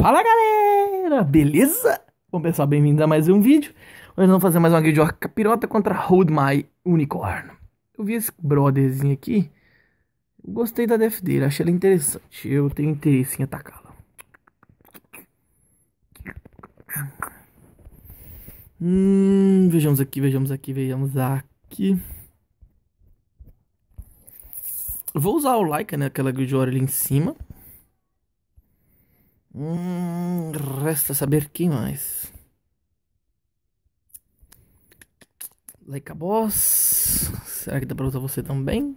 Fala galera, beleza? Bom pessoal, bem-vindos a mais um vídeo. Hoje nós vamos fazer mais uma guia de orca pirota contra Hold My Unicorn. Eu vi esse brotherzinho aqui, gostei da def dele, achei ela interessante. Eu tenho interesse em atacá-la. Hum, vejamos aqui, vejamos aqui, vejamos aqui. vou usar o Laika, né, aquela guia de ali em cima. Hum, resta saber quem mais. Like a boss. Será que dá pra usar você também?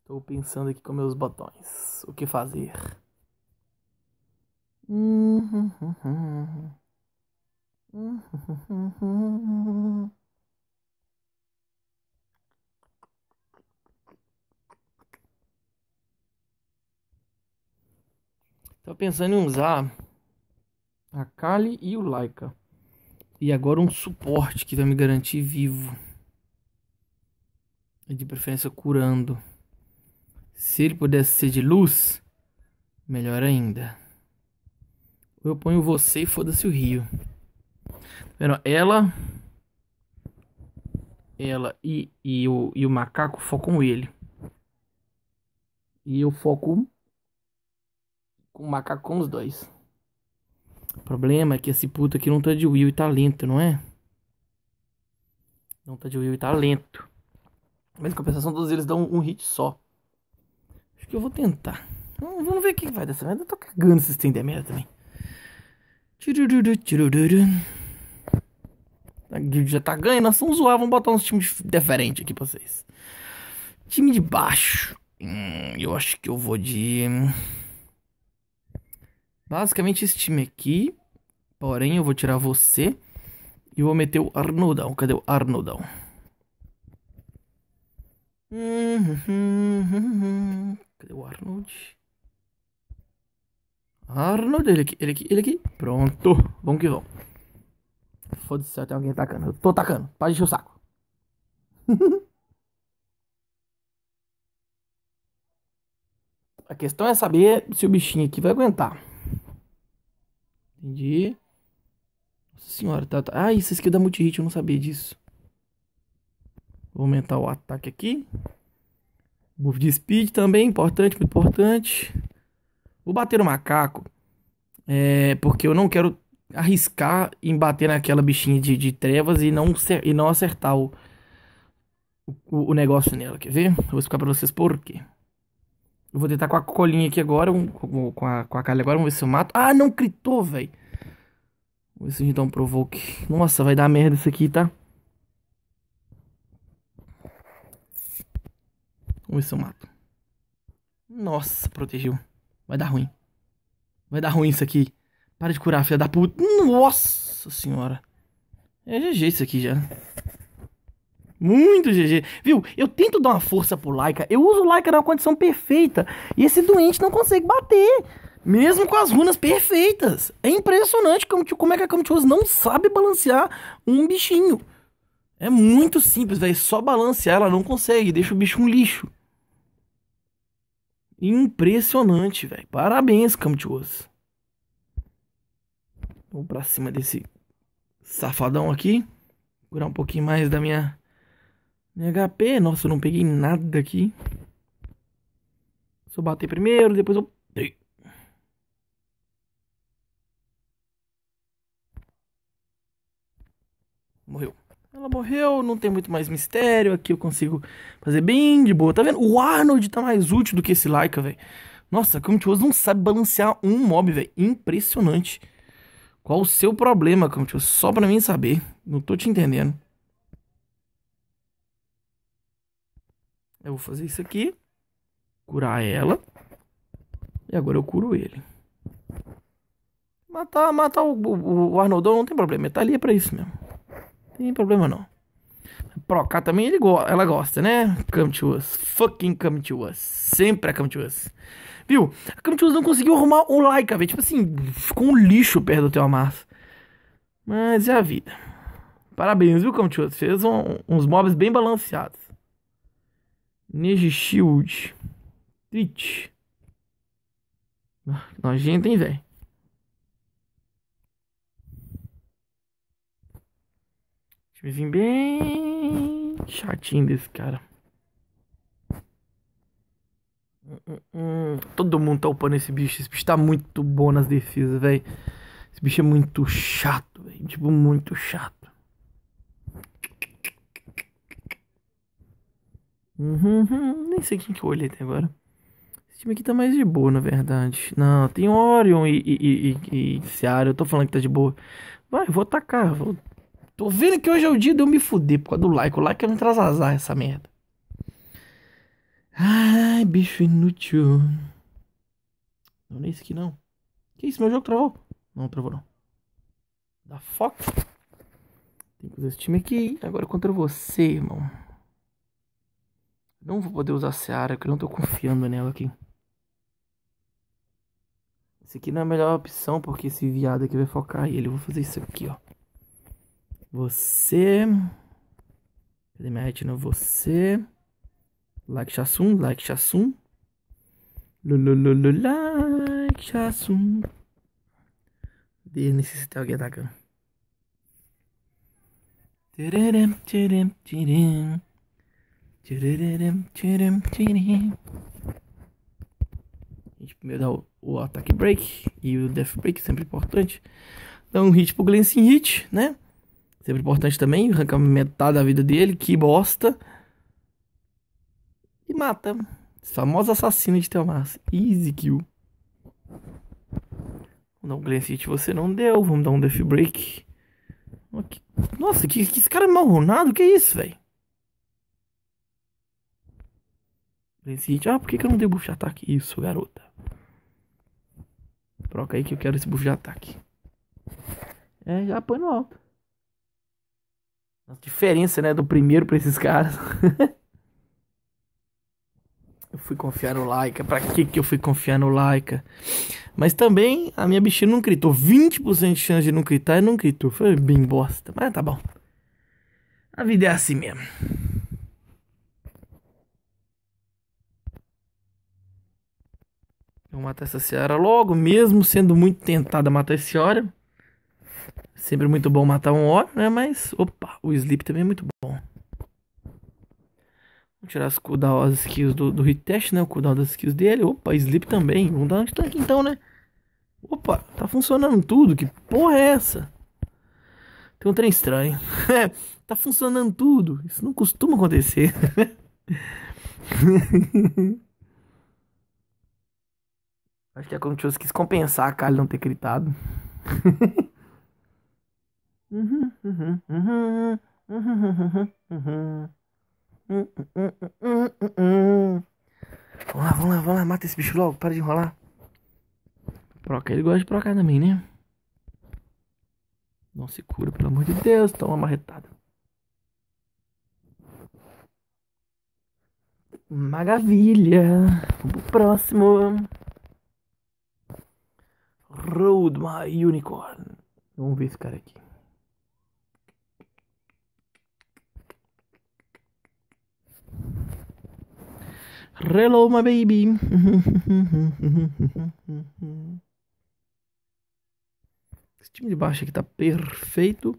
Estou pensando aqui com meus botões. O que fazer? hum. pensando em usar a Kali e o Laika. E agora um suporte que vai me garantir vivo. E de preferência curando. Se ele pudesse ser de luz, melhor ainda. Eu ponho você e foda-se o rio. Vendo? Ela. Ela e, e, o, e o macaco focam ele. E eu foco com o macaco com os dois. O problema é que esse puto aqui não tá de will e tá lento, não é? Não tá de will e tá lento. Mas em compensação, todos eles dão um hit só. Acho que eu vou tentar. Vamos ver o que vai dessa merda. Eu tô cagando se estender merda também. A guild já tá ganhando, nós vamos zoar, vamos botar uns times diferentes aqui pra vocês. Time de baixo. Hum, eu acho que eu vou de basicamente esse time aqui. Porém, eu vou tirar você e vou meter o Arnoldão. Cadê o Arnoldão? Cadê o Arnold? Arnold, ele aqui, ele aqui, ele aqui. Pronto, vamos que vamos. Foda-se tem alguém atacando. Eu tô atacando, Pode encher o saco. A questão é saber se o bichinho aqui vai aguentar. Entendi. Nossa senhora, tá, tá. Ah, isso aqui dá multi-hit, eu não sabia disso. Vou aumentar o ataque aqui. Move de speed também, importante, muito importante. Vou bater o macaco. É, porque eu não quero arriscar em bater naquela bichinha de, de trevas e não, e não acertar o, o, o negócio nela. Quer ver? Eu vou explicar pra vocês por quê. Eu vou tentar com a colinha aqui agora, um, com, a, com a calha agora, vamos ver se eu mato. Ah, não gritou, velho. Vamos ver se a gente dá um provoke. Nossa, vai dar merda isso aqui, tá? Vamos ver se eu mato. Nossa, protegeu. Vai dar ruim. Vai dar ruim isso aqui. Para de curar, filha da puta. Nossa senhora. É GG isso aqui já. Muito GG. Viu? Eu tento dar uma força pro Laika. Eu uso o Laika na condição perfeita. E esse doente não consegue bater. Mesmo com as runas perfeitas. É impressionante como, como é que a Camtius não sabe balancear um bichinho. É muito simples, velho. Só balancear ela não consegue. Deixa o bicho um lixo. Impressionante, velho. Parabéns, Camtius. vamos pra cima desse safadão aqui. Curar um pouquinho mais da minha minha HP, nossa, eu não peguei nada aqui. Só bater primeiro, depois eu... Morreu. Ela morreu, não tem muito mais mistério. Aqui eu consigo fazer bem de boa. Tá vendo? O Arnold tá mais útil do que esse Laika, velho. Nossa, a não sabe balancear um mob, velho. Impressionante. Qual o seu problema, Community Só pra mim saber. Não tô te entendendo. Eu vou fazer isso aqui. Curar ela. E agora eu curo ele. Matar, matar o, o, o Arnoldão não tem problema. Ele tá ali é pra isso mesmo. Não tem problema não. Procar também ele go ela gosta, né? Come to us. Fucking come to us. Sempre a come to us. Viu? A come to us não conseguiu arrumar o Laika, velho. Tipo assim, ficou um lixo perto do teu massa. Mas é a vida. Parabéns, viu, come to us? Fez um, uns mobs bem balanceados. Shield, Trit. Ah, nojento, hein, velho? Timezinho bem chatinho desse cara. Todo mundo tá upando esse bicho. Esse bicho tá muito bom nas defesas, velho. Esse bicho é muito chato, velho. Tipo, muito chato. Uhum, uhum, nem sei quem que eu olhei até agora. Esse time aqui tá mais de boa, na verdade. Não, tem Orion e, e, e, e Seara. Eu tô falando que tá de boa. Vai, vou atacar. Vou... Tô vendo que hoje é o dia de eu me fuder por causa do like. O like não é traz azar essa merda. Ai, bicho inútil. Não é isso aqui não. Que isso, meu jogo travou? Não, travou não. Da Fox. Tem que fazer esse time aqui. Agora é contra você, irmão. Não vou poder usar a Seara, porque eu não tô confiando nela aqui. Esse aqui não é a melhor opção, porque esse viado aqui vai focar ele. Eu vou fazer isso aqui, ó. Você... Cadê minha retina? Você... Like Chassum, like Chassum. Lulululu, like Chassum. De necessitar alguém da cama. Tererem, tererem, a gente primeiro dá o, o ataque break e o death break, sempre importante. Dá um hit pro Glancing Hit, né? Sempre importante também, arrancar metade da vida dele, que bosta. E mata. Famoso assassino de Telmas. Easy kill. Vamos dar um Glancing Hit, você não deu. Vamos dar um death break. Nossa, que, que esse cara é mal runado, que isso, velho? Ah, por que, que eu não dei buff de ataque? Isso, garota. Troca aí que eu quero esse buff de ataque. É, já põe no alto. A diferença, né, do primeiro pra esses caras. eu fui confiar no Laika. Pra que que eu fui confiar no Laika? Mas também a minha bichinha não gritou. 20% de chance de não gritar e não gritou. Foi bem bosta. Mas tá bom. A vida é assim mesmo. Vou matar essa senhora logo, mesmo sendo muito tentado a matar esse senhora. Sempre muito bom matar um hora, né? Mas, opa, o Sleep também é muito bom. Vou tirar as, cooldown, skills do, do né? O cooldown das skills dele. Opa, Sleep também. Vamos dar um tanque então, né? Opa, tá funcionando tudo. Que porra é essa? Tem um trem estranho. tá funcionando tudo. Isso não costuma acontecer. Acho que a é Contius quis compensar a Kali não ter gritado. Vamos lá, vamos lá, vamos lá, mata esse bicho logo, para de enrolar. Proca, ele gosta de procar também, né? Não se cura, pelo amor de Deus, toma marretada. Maravilha! Vamos pro próximo. Road My Unicorn. Vamos ver esse cara aqui. Hello, my baby. Esse time de baixo aqui tá perfeito.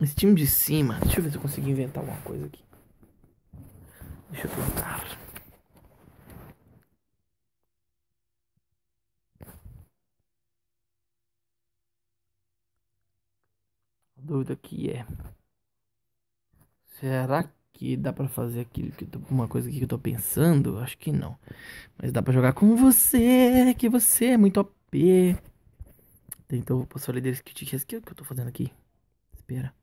Esse time de cima. Deixa eu ver se eu consigo inventar alguma coisa aqui. Deixa eu tentar. dúvida que é. Será que dá para fazer aquilo que tô, uma coisa que eu tô pensando? Acho que não. Mas dá para jogar com você, que você é muito OP. Então vou passar líderes críticas. O que, é que eu tô fazendo aqui? Espera.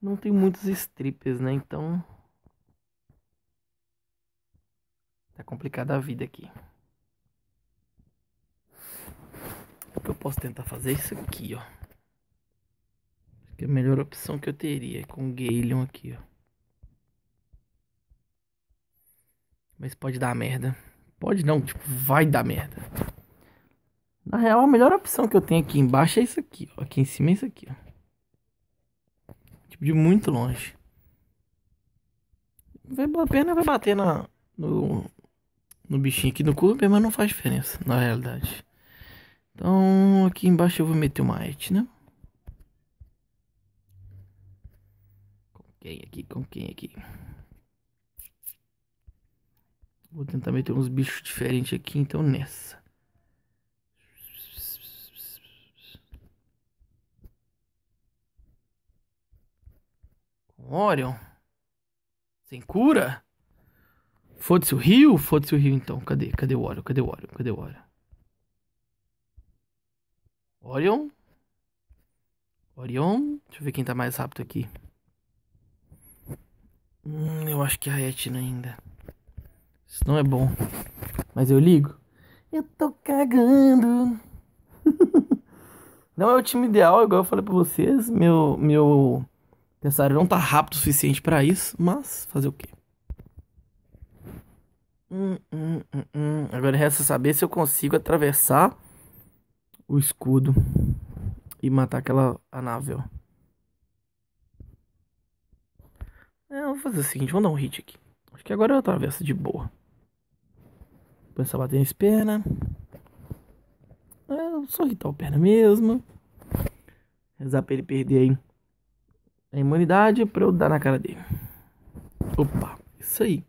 Não tem muitos strippers, né? Então Tá complicada a vida aqui. O que eu posso tentar fazer é isso aqui, ó. que é a melhor opção que eu teria com o Galeon aqui, ó. Mas pode dar merda. Pode não, tipo, vai dar merda. Na real, a melhor opção que eu tenho aqui embaixo é isso aqui, ó. Aqui em cima é isso aqui, ó. Tipo, de muito longe. Vai, a pena vai bater na, no, no bichinho aqui no Cooper, mas não faz diferença na realidade. Então aqui embaixo eu vou meter uma et, né? Com quem aqui? Com quem aqui? Vou tentar meter uns bichos diferentes aqui, então nessa. Com Orion? Sem cura? Foda-se o Rio? Foda-se o Rio então. Cadê? Cadê o Orion? Cadê o Orion? Cadê o Orion? Orion? Orion? Deixa eu ver quem tá mais rápido aqui. Hum, eu acho que é a Etna ainda. Isso não é bom. Mas eu ligo. Eu tô cagando. não é o time ideal, igual eu falei pra vocês. Meu, meu pensário não tá rápido o suficiente para isso, mas fazer o quê? Hum, hum, hum, hum, Agora resta saber se eu consigo atravessar o escudo e matar aquela anável. É, vou fazer o seguinte, vamos dar um hit aqui. Acho que agora eu atravesso de boa. Começar a bater as pernas. É, eu só irritar o perna mesmo. Rezar pra ele perder aí a imunidade pra eu dar na cara dele. Opa, isso aí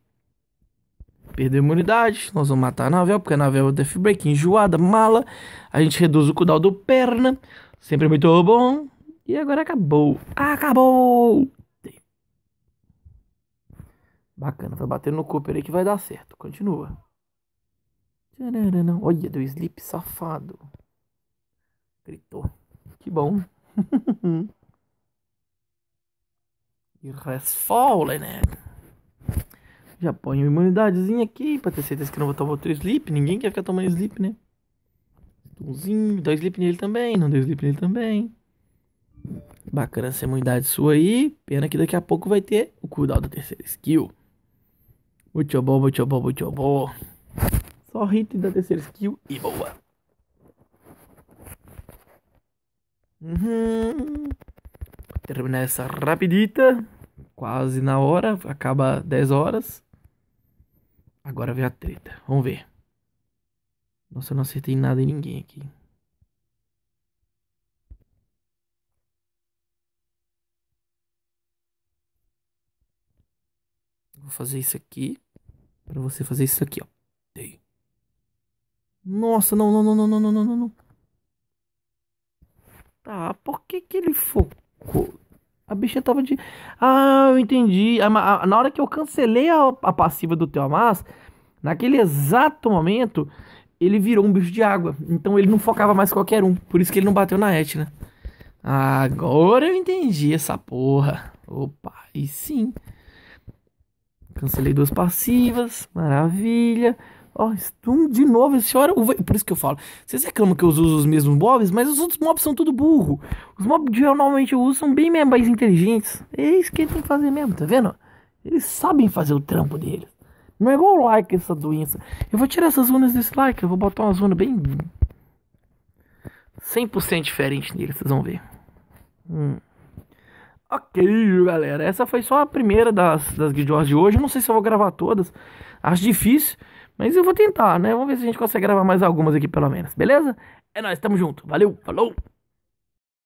perdeu a imunidade, nós vamos matar a Navel, porque a Navel é death break, enjoada, mala. A gente reduz o cooldown do perna, sempre muito bom. E agora acabou. Acabou! Bacana, vai bater no Cooper aí que vai dar certo. Continua. Olha, deu sleep safado. Gritou. Que bom. It has fallen. Né? Já põe uma imunidadezinha aqui pra ter certeza que não vou tomar outro sleep. Ninguém quer ficar tomando sleep, né? Umzinho, dá sleep nele também, não deu sleep nele também. Bacana essa imunidade sua aí. Pena que daqui a pouco vai ter o cuidado da terceira skill. Butchobó, butchobó, bom. Só hit da terceira skill e boa. Uhum. Terminar essa rapidita. Quase na hora. Acaba 10 horas. Agora vem a treta. Vamos ver. Nossa, eu não acertei nada em ninguém aqui. Vou fazer isso aqui. Pra você fazer isso aqui, ó. Dei. Nossa, não, não, não, não, não, não, não, não. Tá, por que que ele focou? A bicha tava de. Ah, eu entendi. Na hora que eu cancelei a, a passiva do Teomas, naquele exato momento, ele virou um bicho de água. Então ele não focava mais qualquer um. Por isso que ele não bateu na Etna. Né? Agora eu entendi essa porra. Opa, e sim. Cancelei duas passivas. Maravilha. Ó, oh, de novo, esse hora. É por isso que eu falo. Vocês reclamam que eu uso os mesmos mobs, mas os outros mobs são tudo burro. Os mobs que eu normalmente uso são bem mais inteligentes. É isso que eles têm que fazer mesmo, tá vendo? Eles sabem fazer o trampo deles. Não é igual o like essa doença. Eu vou tirar essas zonas desse like, eu vou botar uma zona bem. 100% diferente nele, vocês vão ver. Hum. Ok, galera. Essa foi só a primeira das, das guidoras de hoje. Eu não sei se eu vou gravar todas. Acho difícil. Mas eu vou tentar, né? Vamos ver se a gente consegue gravar mais algumas aqui, pelo menos. Beleza? É nóis, tamo junto. Valeu, falou!